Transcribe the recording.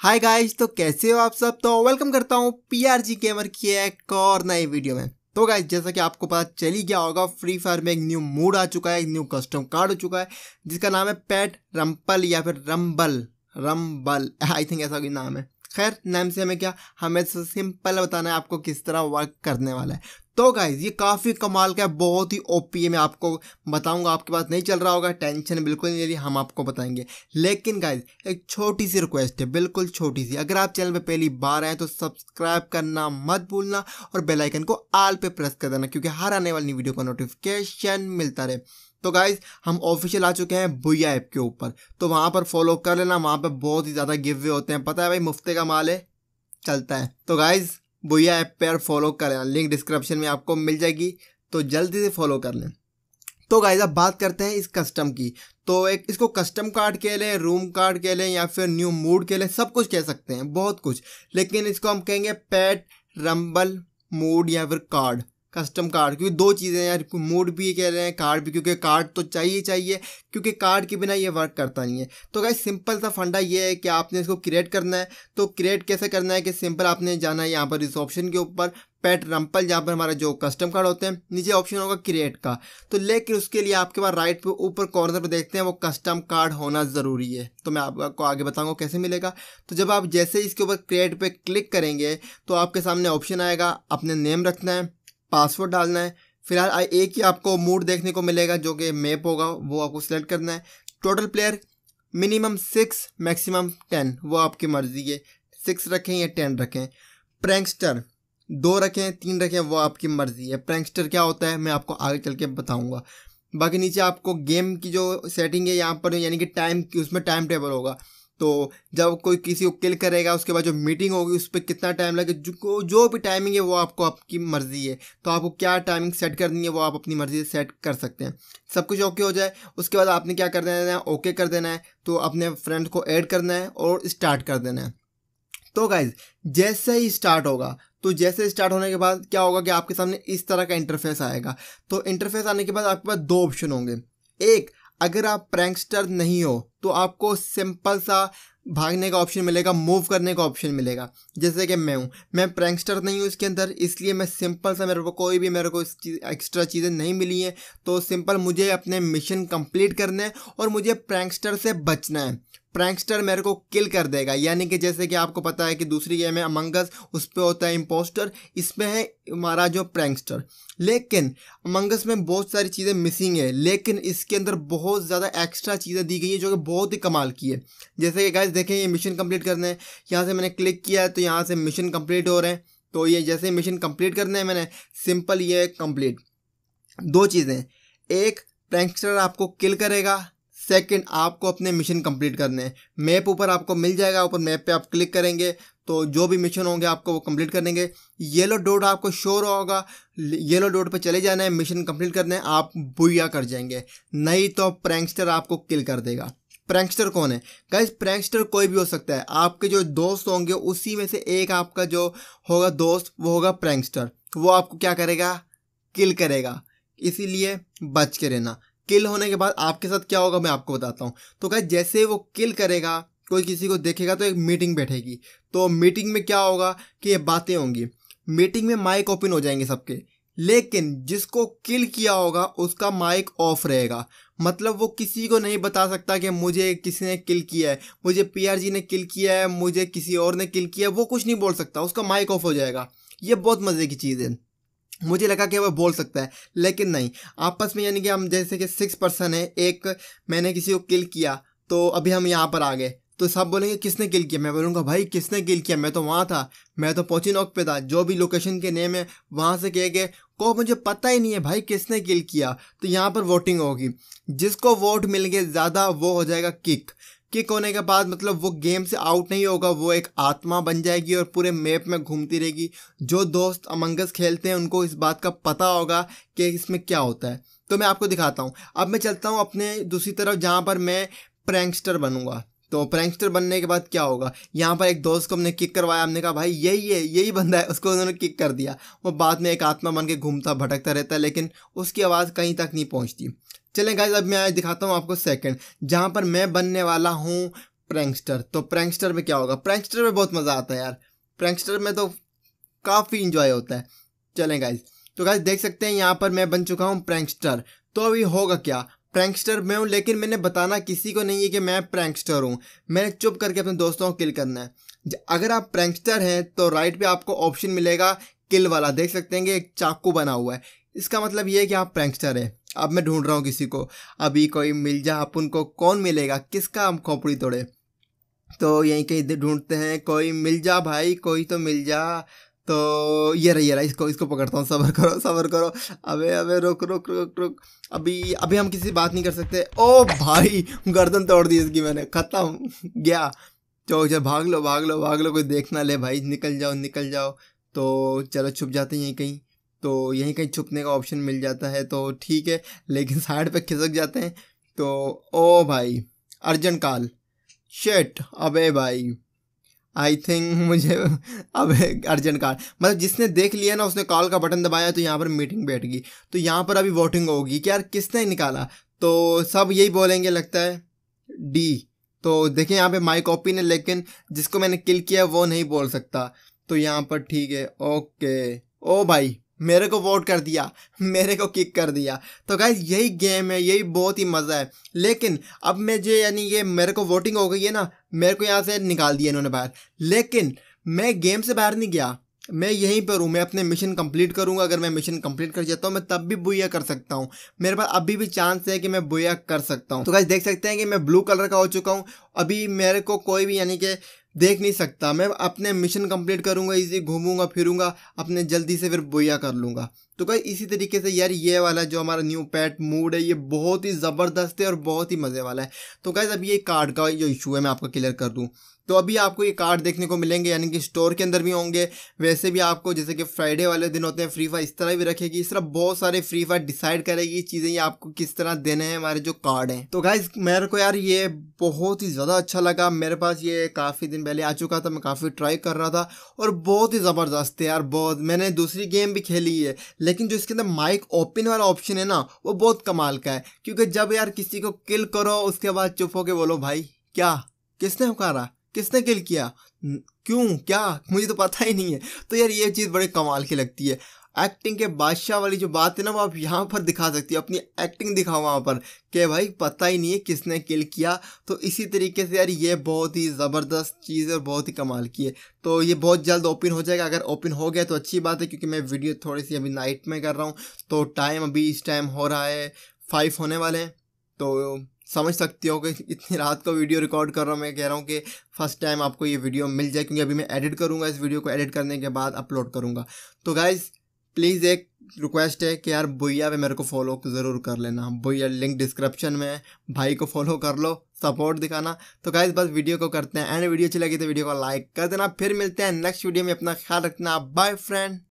hi guys तो कैसे हो आप सब तो वेलकम करता हूँ पी आर जी गेमर की एक और नई वीडियो में तो गाइस जैसा कि आपको पता चल ही गया होगा फ्री फायर में एक न्यू मूड आ चुका है एक न्यू कस्टम कार्ड हो चुका है जिसका नाम है पैट रंपल या फिर रंबल रंबल आई थिंक ऐसा कोई नाम है खैर नाम से हमें क्या हमें सिंपल बताना है आपको किस तरह वर्क करने वाला है तो गाइज ये काफ़ी कमाल का है बहुत ही ओपी है मैं आपको बताऊंगा आपके पास नहीं चल रहा होगा टेंशन बिल्कुल नहीं ले हम आपको बताएंगे लेकिन गाइज एक छोटी सी रिक्वेस्ट है बिल्कुल छोटी सी अगर आप चैनल पे पहली बार आए तो सब्सक्राइब करना मत भूलना और बेल आइकन को आल पे प्रेस कर देना क्योंकि हर आने वाली वीडियो का नोटिफिकेशन मिलता रहे तो गाइज हम ऑफिशियल आ चुके हैं भुया ऐप के ऊपर तो वहाँ पर फॉलो कर लेना वहाँ पर बहुत ही ज़्यादा गिव होते हैं पता है भाई मुफ्ते का माल है चलता है तो गाइज़ बुया ऐप पर फॉलो कर लेना लिंक डिस्क्रिप्शन में आपको मिल जाएगी तो जल्दी से फॉलो कर लें तो गाइज अब बात करते हैं इस कस्टम की तो एक इसको कस्टम कार्ड कह लें रूम कार्ड कह लें या फिर न्यू मूड कह लें सब कुछ कह सकते हैं बहुत कुछ लेकिन इसको हम कहेंगे पैट रंबल मूड या फिर कार्ड कस्टम कार्ड क्योंकि दो चीज़ें यार मोड भी कह रहे हैं कार्ड भी क्योंकि कार्ड तो चाहिए चाहिए क्योंकि कार्ड के बिना ये वर्क करता नहीं है तो गाइस सिंपल सा फंडा ये है कि आपने इसको क्रिएट करना है तो क्रिएट कैसे करना है कि सिंपल आपने जाना है यहाँ पर इस ऑप्शन के ऊपर पेट रंपल जहाँ पर हमारा जो कस्टम कार्ड होते हैं नीचे ऑप्शन होगा क्रिएट का तो लेकिन उसके लिए आपके पास राइट पर ऊपर कॉर्नर पर देखते हैं वो कस्टम कार्ड होना ज़रूरी है तो मैं आपको आगे बताऊंगा कैसे मिलेगा तो जब आप जैसे इसके ऊपर क्रिएट पे क्लिक करेंगे तो आपके सामने ऑप्शन आएगा अपने नेम रखना है पासवर्ड डालना है फिलहाल एक ही आपको मूड देखने को मिलेगा जो कि मैप होगा वो आपको सिलेक्ट करना है total player minimum six maximum ten वो आपकी मर्जी है सिक्स रखें या टेन रखें प्रैंकस्टर दो रखें तीन रखें वो आपकी मर्ज़ी है प्रैंकस्टर क्या होता है मैं आपको आगे चल के बताऊँगा बाकी नीचे आपको गेम की जो सेटिंग है यहाँ पर यानी कि टाइम उसमें टाइम टेबल होगा तो जब कोई किसी को किल करेगा उसके बाद जो मीटिंग होगी उस पर कितना टाइम लगे जो जो भी टाइमिंग है वो आपको आपकी मर्ज़ी है तो आपको क्या टाइमिंग सेट करनी है वो आप अपनी मर्ज़ी से सेट कर सकते हैं सब कुछ ओके हो जाए उसके बाद आपने क्या कर देना है ओके कर देना है तो अपने फ्रेंड को ऐड करना है और स्टार्ट कर देना है तो गाइज जैसे ही स्टार्ट होगा तो जैसे स्टार्ट होने के बाद क्या होगा कि आपके सामने इस तरह का इंटरफेस आएगा तो इंटरफेस आने के बाद आपके पास दो ऑप्शन होंगे एक अगर आप प्रैंकस्टर नहीं हो तो आपको सिंपल सा भागने का ऑप्शन मिलेगा मूव करने का ऑप्शन मिलेगा जैसे कि मैं हूँ मैं प्रैंकस्टर नहीं हूँ इसके अंदर इसलिए मैं सिंपल सा मेरे को कोई भी मेरे को चीज़, एक्स्ट्रा चीज़ें नहीं मिली हैं तो सिंपल मुझे अपने मिशन कंप्लीट करने हैं और मुझे प्रैंकस्टर से बचना है प्रैंकस्टर मेरे को किल कर देगा यानी कि जैसे कि आपको पता है कि दूसरी गेम है अमंगस उस पर होता है इम्पोस्टर इसमें है हमारा जो प्रैंकस्टर लेकिन अमंगस में बहुत सारी चीज़ें मिसिंग है लेकिन इसके अंदर बहुत ज़्यादा एक्स्ट्रा चीज़ें दी गई हैं जो कि बहुत ही कमाल की है जैसे कि गाइज देखें ये मिशन कम्प्लीट करना है यहाँ से मैंने क्लिक किया है तो यहाँ से मिशन कंप्लीट हो रहे हैं तो ये जैसे मिशन कंप्लीट करना है मैंने सिंपल ये कम्प्लीट दो चीज़ें एक प्रैंकस्टर आपको किल करेगा सेकंड आपको अपने मिशन कंप्लीट करने हैं मैप ऊपर आपको मिल जाएगा ऊपर मैप पे आप क्लिक करेंगे तो जो भी मिशन होंगे आपको वो कंप्लीट कर देंगे येलो डॉट आपको शोर होगा येलो डॉट पे चले जाना है मिशन कंप्लीट करना है आप बुया कर जाएंगे नहीं तो प्रैंगस्टर आपको किल कर देगा प्रैंगस्टर कौन है गाइज प्रैंगस्टर कोई भी हो सकता है आपके जो दोस्त होंगे उसी में से एक आपका जो होगा दोस्त वो होगा प्रैंगस्टर वो आपको क्या करेगा किल करेगा इसीलिए बच के रहना किल होने के बाद आपके साथ क्या होगा मैं आपको बताता हूँ तो क्या जैसे वो किल करेगा कोई किसी को देखेगा तो एक मीटिंग बैठेगी तो मीटिंग में क्या होगा कि ये बातें होंगी मीटिंग में माइक ओपन हो जाएंगे सबके लेकिन जिसको किल किया होगा उसका माइक ऑफ रहेगा मतलब वो किसी को नहीं बता सकता कि मुझे किसी ने किल किया है मुझे पीआरजी ने किल किया है मुझे किसी और ने किल किया है वो कुछ नहीं बोल सकता उसका माइक ऑफ हो जाएगा ये बहुत मज़े की चीज़ है मुझे लगा कि वह बोल सकता है लेकिन नहीं आपस में यानी कि हम जैसे कि सिक्स पर्सन है एक मैंने किसी को किल किया तो अभी हम यहाँ पर आ गए तो सब बोलेंगे किसने किल किया मैं बोलूँगा भाई किसने किल किया मैं तो वहाँ था मैं तो पहुँची नौक पे था जो भी लोकेशन के नेम है वहाँ से कह गए को मुझे पता ही नहीं है भाई किसने किल किया तो यहाँ पर वोटिंग होगी जिसको वोट मिल गए ज़्यादा वो हो जाएगा किक किक होने के बाद मतलब वो गेम से आउट नहीं होगा वो एक आत्मा बन जाएगी और पूरे मैप में घूमती रहेगी जो दोस्त अमंगस खेलते हैं उनको इस बात का पता होगा कि इसमें क्या होता है तो मैं आपको दिखाता हूँ अब मैं चलता हूँ अपने दूसरी तरफ जहाँ पर मैं प्रैंकस्टर बनूंगा तो प्रैंकस्टर बनने के बाद क्या होगा यहाँ पर एक दोस्त को हमने किक करवाया हमने कहा भाई यही है यही बंदा है उसको उन्होंने किक कर दिया वो बाद में एक आत्मा बन के घूमता भटकता रहता है लेकिन उसकी आवाज़ कहीं तक नहीं पहुँचती चलें गाइज अब मैं आज दिखाता हूँ आपको सेकंड जहाँ पर मैं बनने वाला हूँ प्रैंकस्टर तो प्रैंकस्टर में क्या होगा प्रैंकस्टर में बहुत मज़ा आता है यार प्रैंकस्टर में तो काफ़ी इंजॉय होता है चलें गाइज तो गाइज देख सकते हैं यहाँ पर मैं बन चुका हूँ प्रैंकस्टर तो अभी होगा क्या प्रैंकस्टर में हूँ लेकिन मैंने बताना किसी को नहीं है कि मैं प्रैंकस्टर हूँ मैंने चुप करके अपने दोस्तों को किल करना है अगर आप प्रैंकस्टर हैं तो राइट पे आपको ऑप्शन मिलेगा किल वाला देख सकते हैं कि एक चाकू बना हुआ है इसका मतलब ये है कि आप प्रैंकस्टर हैं अब मैं ढूंढ रहा हूँ किसी को अभी कोई मिल जा आप उनको कौन मिलेगा किसका हम खोपड़ी तोड़े तो यहीं कहीं ढूंढते हैं कोई मिल जा भाई कोई तो मिल जा तो ये रही ये रहा इसको इसको पकड़ता हूँ सबर करो सबर करो अबे अबे रुक रुक रुक रुक अभी अभी हम किसी बात नहीं कर सकते ओ भाई गर्दन तोड़ दी इसकी मैंने ख़त्म गया तो जब भाग लो भाग लो भाग लो कोई देखना ले भाई निकल जाओ निकल जाओ तो चलो छुप जाते हैं यहीं कहीं तो यहीं कहीं छुपने का ऑप्शन मिल जाता है तो ठीक है लेकिन साइड पे खिसक जाते हैं तो ओ भाई अर्जन काल शेट अबे भाई आई थिंक मुझे अब अर्जेंट कॉल मतलब जिसने देख लिया ना उसने कॉल का बटन दबाया तो यहाँ पर मीटिंग बैठ गई तो यहाँ पर अभी वोटिंग होगी कि यार किसने निकाला तो सब यही बोलेंगे लगता है डी तो देखें यहाँ पे माई कॉपी ने लेकिन जिसको मैंने किल किया वो नहीं बोल सकता तो यहाँ पर ठीक है ओके ओ भाई मेरे को वोट कर दिया मेरे को किक कर दिया तो गाइज यही गेम है यही बहुत ही मज़ा है लेकिन अब मैं जो यानी ये मेरे को वोटिंग हो गई है ना मेरे को यहाँ से निकाल दिया इन्होंने बाहर लेकिन मैं गेम से बाहर नहीं गया मैं यहीं पर हूँ मैं अपने मिशन कंप्लीट करूँगा अगर मैं मिशन कंप्लीट कर जाता हूँ मैं तब भी बुया कर सकता हूँ मेरे पास अभी भी चांस है कि मैं बुया कर सकता हूँ तो गाइज देख सकते हैं कि मैं ब्लू कलर का हो चुका हूँ अभी मेरे को कोई भी यानी कि देख नहीं सकता मैं अपने मिशन कंप्लीट करूंगा इजी घूमूंगा फिरूंगा अपने जल्दी से फिर बोया कर लूंगा तो भाई इसी तरीके से यार ये वाला जो हमारा न्यू पैट मूड है ये बहुत ही ज़बरदस्त है और बहुत ही मज़े वाला है तो गाइज अभी ये कार्ड का जो इशू है मैं आपको क्लियर कर दूँ तो अभी आपको ये कार्ड देखने को मिलेंगे यानी कि स्टोर के अंदर भी होंगे वैसे भी आपको जैसे कि फ्राइडे वाले दिन होते हैं फ्री फायर इस तरह भी रखेगी इस तरह बहुत सारे फ्री फायर डिसाइड करेगी चीज़ें ये आपको किस तरह देने हैं हमारे जो कार्ड हैं तो गाइज मेरे को यार ये बहुत ही ज़्यादा अच्छा लगा मेरे पास ये काफ़ी दिन पहले आ चुका था मैं काफ़ी ट्राई कर रहा था और बहुत ही ज़बरदस्त है यार बहुत मैंने दूसरी गेम भी खेली है लेकिन जो इसके अंदर माइक ओपन वाला ऑप्शन है ना वो बहुत कमाल का है क्योंकि जब यार किसी को किल करो उसके बाद चुप होके बोलो भाई क्या किसने हुकारा किसने किल किया क्यों क्या मुझे तो पता ही नहीं है तो यार ये चीज़ बड़े कमाल की लगती है एक्टिंग के बादशाह वाली जो बात है ना वो आप यहाँ पर दिखा सकती हो अपनी एक्टिंग दिखाओ वहाँ पर कि भाई पता ही नहीं है किसने किल किया तो इसी तरीके से यार ये बहुत ही ज़बरदस्त चीज़ और बहुत ही कमाल की है तो ये बहुत जल्द ओपन हो जाएगा अगर ओपन हो गया तो अच्छी बात है क्योंकि मैं वीडियो थोड़ी सी अभी नाइट में कर रहा हूँ तो टाइम अभी इस टाइम हो रहा है फाइव होने वाले हैं तो समझ सकती हो कि इतनी रात को वीडियो रिकॉर्ड कर रहा हूँ मैं कह रहा हूँ कि फर्स्ट टाइम आपको ये वीडियो मिल जाए क्योंकि अभी मैं एडिट करूँगा इस वीडियो को एडिट करने के बाद अपलोड करूँगा तो गाइज़ प्लीज़ एक रिक्वेस्ट है कि यार भैया पे मेरे को फॉलो ज़रूर कर लेना भैया लिंक डिस्क्रिप्शन में है भाई को फॉलो कर लो सपोर्ट दिखाना तो गाइज बस वीडियो को करते हैं एंड वीडियो अच्छी लगी तो वीडियो को लाइक कर देना फिर मिलते हैं नेक्स्ट वीडियो में अपना ख्याल रखना बाय फ्रेंड